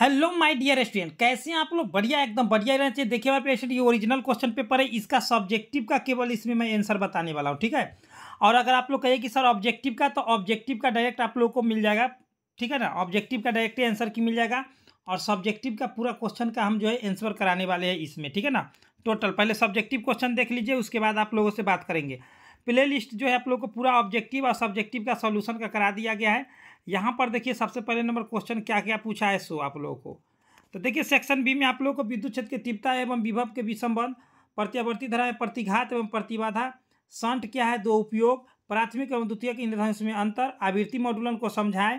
hello my dear student कैसे हैं आप लोग बढ़िया एकदम बढ़िया रहना चाहिए देखिए हमारे स्टूडेंट ये ओरिजिनल क्वेश्चन पेपर है इसका सब्जेक्टिव का केवल इसमें मैं आंसर बताने वाला हूँ ठीक है और अगर आप लोग कहिए कि सर ऑब्जेक्टिव का तो ऑब्जेक्टिव का डायरेक्ट आप लोगों को मिल जाएगा ठीक है ना ऑब्जेक्टिव का डायरेक्ट आंसर की मिल जाएगा और सब्जेक्टिव का पूरा क्वेश्चन का हम जो है आंसर कराने वाले हैं इसमें ठीक है ना टोटल पहले सब्जेक्टिव क्वेश्चन देख लीजिए उसके बाद आप लोगों से बात करेंगे प्ले लिस्ट जो है आप लोग को पूरा ऑब्जेक्टिव और सब्जेक्टिव का सोल्यूशन का करा दिया गया है यहाँ पर देखिए सबसे पहले नंबर क्वेश्चन क्या क्या पूछा है सो आप लोगों को तो देखिए सेक्शन बी में आप लोगों को विद्युत क्षेत्र की तीव्रता एवं विभव के भी संबंध प्रत्यावर्ती धारा है प्रतिघात एवं प्रतिबाधा संट क्या है दो उपयोग प्राथमिक एवं द्वितीय के इंद्रधनुष में अंतर आवृत्ति मॉडुलन को समझाएं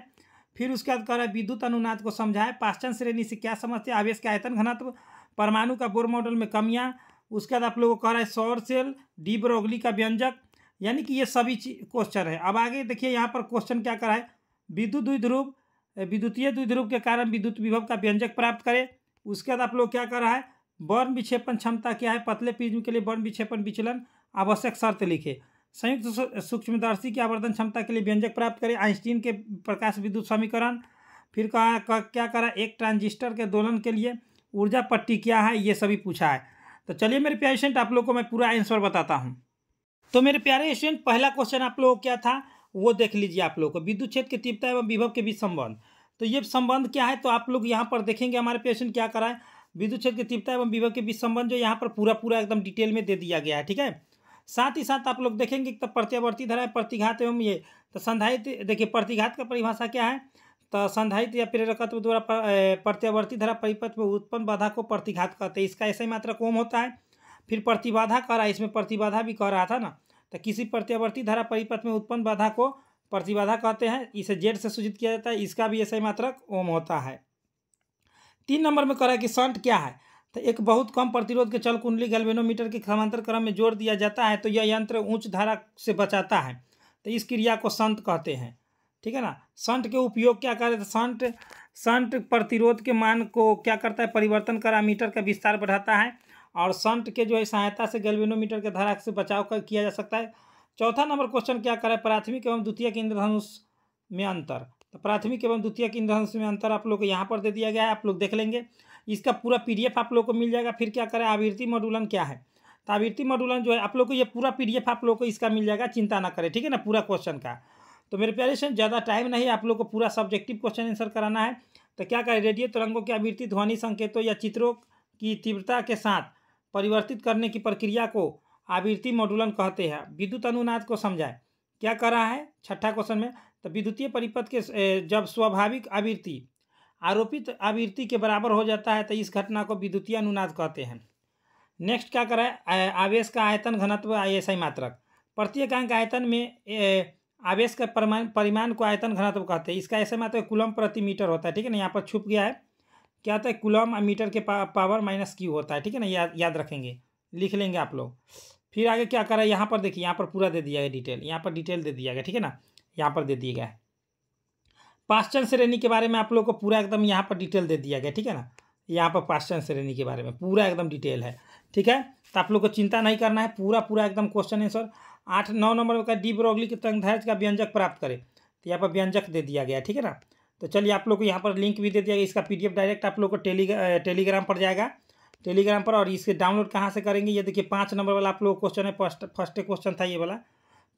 फिर उसके बाद कह रहा है विद्युत अनुनाद को समझाएं पाश्चन श्रेणी से क्या समझते हैं आवेश का आयतन घनत्व परमाणु का बोर मॉडल में कमियाँ उसके बाद आप लोगों को कह रहा है सौर सेल डी ब्रोगली का व्यंजक यानी कि ये सभी क्वेश्चन है अब आगे देखिए यहाँ पर क्वेश्चन क्या करा है विद्युत द्विध्रुव विद्युतीय द्विध्रुव के कारण विद्युत विभव का व्यंजक प्राप्त करें उसके बाद आप लोग क्या कर रहा है वर्ण विक्षेपण क्षमता क्या है पतले प्रिज्म के लिए वर्ण विक्षेपण विचलन आवश्यक शर्त लिखे संयुक्त सूक्ष्मदर्शी की आवर्धन क्षमता के लिए व्यंजक प्राप्त करें आइंस्टीन के प्रकाश विद्युत समीकरण फिर कहा क्या करा एक ट्रांजिस्टर के दोलन के लिए ऊर्जा पट्टी क्या है ये सभी पूछा है तो चलिए मेरे पेशेंट आप लोग को मैं पूरा आंसर बताता हूँ तो मेरे प्यारे स्टूडेंट पहला क्वेश्चन आप लोगों को क्या था वो देख लीजिए आप लोगों को विद्युत क्षेत्र की तीव्रता एवं विभव के बीच संबंध तो ये संबंध क्या है तो आप लोग यहाँ पर देखेंगे हमारे क्वेश्चन क्या कराए है विद्युत क्षेत्र की तीव्रता एवं विभव के बीच संबंध जो यहाँ पर पूरा पूरा एकदम डिटेल में दे दिया गया है ठीक है साथ ही साथ आप लोग देखेंगे तो प्रत्यावर्ती धारा प्रतिघात एवं ये तो संधायित देखिए प्रतिघात का परिभाषा क्या है तो संधायित या प्रेरकत्व द्वारा प्रत्यावर्ती धारा परिपथ में उत्पन्न बाधा को प्रतिघात कहते हैं इसका ऐसे मात्रा कोम होता है फिर प्रतिबाधा कह रहा है इसमें प्रतिबाधा भी कह रहा था ना तो किसी प्रत्यावर्ती धारा परिपथ में उत्पन्न बाधा को प्रतिबाधा कहते हैं इसे जेड से सूचित किया जाता है इसका भी ऐसा मात्रक ओम होता है तीन नंबर में करें कि संट क्या है तो एक बहुत कम प्रतिरोध के चल कुंडली गैल्वेनोमीटर के समांतर क्रम में जोड़ दिया जाता है तो यह यंत्र ऊंच धारा से बचाता है तो इस क्रिया को संत कहते हैं ठीक है ना संट के उपयोग क्या करें तो संट संट प्रतिरोध के मान को क्या करता है परिवर्तन करा मीटर का विस्तार बढ़ाता है और संट के जो है सहायता से गैल्वेनोमीटर के धारा से बचाव कर किया जा सकता है चौथा नंबर क्वेश्चन क्या करें प्राथमिक एवं के इंद्रधनुष में अंतर तो प्राथमिक एवं के इंद्रधनुष में अंतर आप लोग को यहाँ पर दे दिया गया है आप लोग देख लेंगे इसका पूरा पी आप लोग को मिल जाएगा फिर क्या करें आवृत्ति मॉडुलन क्या है तो आवृत्ति मॉडुलन जो है आप लोग को ये पूरा पी आप लोग को इसका मिल जाएगा चिंता ना करें ठीक है ना पूरा क्वेश्चन का तो मेरे प्यारे से ज़्यादा टाइम नहीं आप लोग को पूरा सब्जेक्टिव क्वेश्चन आंसर कराना है तो क्या करें रेडियो तरंगों की आवृत्ति ध्वनि संकेतों या चित्रों की तीव्रता के साथ परिवर्तित करने की प्रक्रिया को आवृत्ति मॉडुलन कहते हैं विद्युत अनुनाद को समझाएं क्या कर रहा है छठा क्वेश्चन में तो विद्युतीय परिपथ के जब स्वाभाविक आवृत्ति आरोपित आवृत्ति के बराबर हो जाता है तो इस घटना को विद्युतीय अनुनाद कहते हैं नेक्स्ट क्या करा है आवेश का आयतन घनत्व ऐसा मात्रक प्रत्येकांक आयतन में आवेश का परिमाण को आयतन घनत्व कहते हैं इसका ऐसे मात्र कुलम प्रति मीटर होता है ठीक है ना यहाँ पर छुप गया है क्या होता है कुलम मीटर के पा, पावर माइनस क्यू होता है ठीक है ना या, याद रखेंगे लिख लेंगे आप लोग फिर आगे क्या करा है यहाँ पर देखिए यहाँ पर पूरा दे दिया गया डिटेल यहाँ पर डिटेल दे दिया गया ठीक है ना यहाँ पर दे दिया गया है पाश्चन श्रेणी के बारे में आप लोग को पूरा एकदम यहाँ पर डिटेल दे दिया गया ठीक है ना यहाँ पर पाश्चन श्रेणी के बारे में पूरा एकदम डिटेल है ठीक है तो आप लोग को चिंता नहीं करना है पूरा पूरा एकदम क्वेश्चन आंसर आठ नौ नंबर का डी ब्रोगली के तंगधार्ज का व्यंजक प्राप्त करें तो यहाँ पर व्यंजक दे दिया गया ठीक है ना तो चलिए आप लोग को यहाँ पर लिंक भी दे दिया इसका पी डायरेक्ट आप लोग को टेली टेलीग्राम पर जाएगा टेलीग्राम पर और इसके डाउनलोड कहाँ से करेंगे ये देखिए पाँच नंबर वाला आप लोग क्वेश्चन है फर्स्ट फर्स्ट क्वेश्चन था ये वाला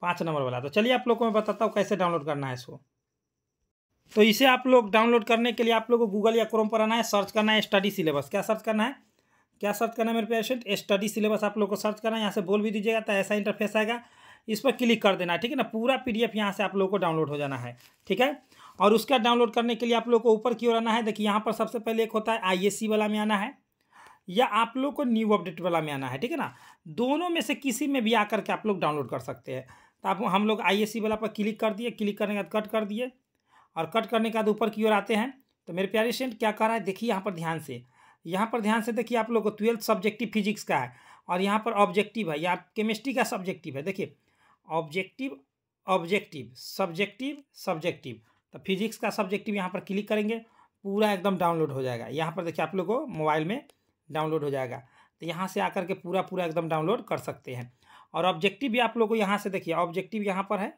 पाँच नंबर वाला तो चलिए आप लोग को मैं बताता हूँ कैसे डाउनलोड करना है इसको तो इसे आप लोग डाउनलोड करने के लिए आप लोग को गूगल या क्रोम पर आना है सर्च करना है स्टडी सिलेबस क्या सर्च करना है क्या सर्च करना है मेरे पेशेंट स्टडी सिलेबस आप लोग को सर्च करना है यहाँ से बोल भी दीजिएगा तो ऐसा इंटरफेस आएगा इस पर क्लिक कर देना है ठीक है ना पूरा पी डी यहाँ से आप लोगों को डाउनलोड हो जाना है ठीक है और उसका डाउनलोड करने के लिए आप लोग को ऊपर की ओर आना है देखिए यहाँ पर सबसे पहले एक होता है आई वाला में आना है या आप लोग को न्यू अपडेट वाला में आना है ठीक है ना दोनों में से किसी में भी आकर के आप लोग डाउनलोड कर सकते हैं तो आप हम लोग आई वाला पर क्लिक कर दिए क्लिक करने के बाद कट कर दिए और कट करने के बाद ऊपर की ओर आते हैं तो मेरे प्यारे सेंट क्या कर रहा है देखिए यहाँ पर ध्यान से यहाँ पर ध्यान से देखिए आप लोग को ट्वेल्थ सब्जेक्टिव फिजिक्स का है और यहाँ पर ऑब्जेक्टिव है या केमिस्ट्री का सब्जेक्टिव है देखिए ऑब्जेक्टिव ऑब्जेक्टिव सब्जेक्टिव सब्जेक्टिव तो फिजिक्स का सब्जेक्टिव यहाँ पर क्लिक करेंगे पूरा एकदम डाउनलोड हो जाएगा यहाँ पर देखिए आप लोगों को मोबाइल में डाउनलोड हो जाएगा तो यहाँ से आकर के पूरा पूरा एकदम डाउनलोड कर सकते हैं और ऑब्जेक्टिव भी आप लोग को यहाँ से देखिए ऑब्जेक्टिव यहाँ पर है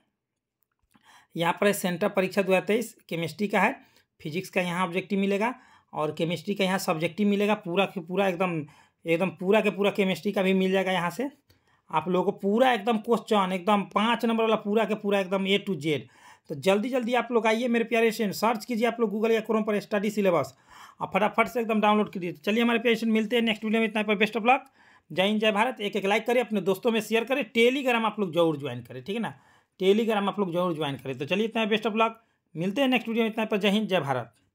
यहाँ पर है सेंटर परीक्षा दो केमिस्ट्री का है फिजिक्स का यहाँ ऑब्जेक्टिव मिलेगा और केमिस्ट्री का यहाँ सब्जेक्टिव मिलेगा पूरा के पूरा एकदम एकदम पूरा के पूरा केमिस्ट्री का भी मिल जाएगा यहाँ से आप लोगों को पूरा एकदम क्वेश्चन एकदम पाँच नंबर वाला पूरा के पूरा एकदम ए टू जेड तो जल्दी जल्दी आप लोग आइए मेरे प्यारे स्टूडेंट सर्च कीजिए आप लोग गूगल या क्रोम पर स्टडी सिलेबस और फटाफट से एकदम डाउनलोड कीजिए तो चलिए हमारे प्यारे स्टूडेंट मिलते हैं नेक्स्ट वीडियो में इतना पर बेस्ट ऑफ लक जय हिंद जय भारत एक एक लाइक करें अपने दोस्तों में शेयर करें टेलीग्राम आप लोग जरूर ज्वाइन करें ठीक है ना टेलीग्राम आप लोग जरूर ज्वाइन करें तो चलिए इतना बेस्ट ऑफ लक मिलते हैं नेक्स्ट वीडियो में इतना पर जय हिंद जय भारत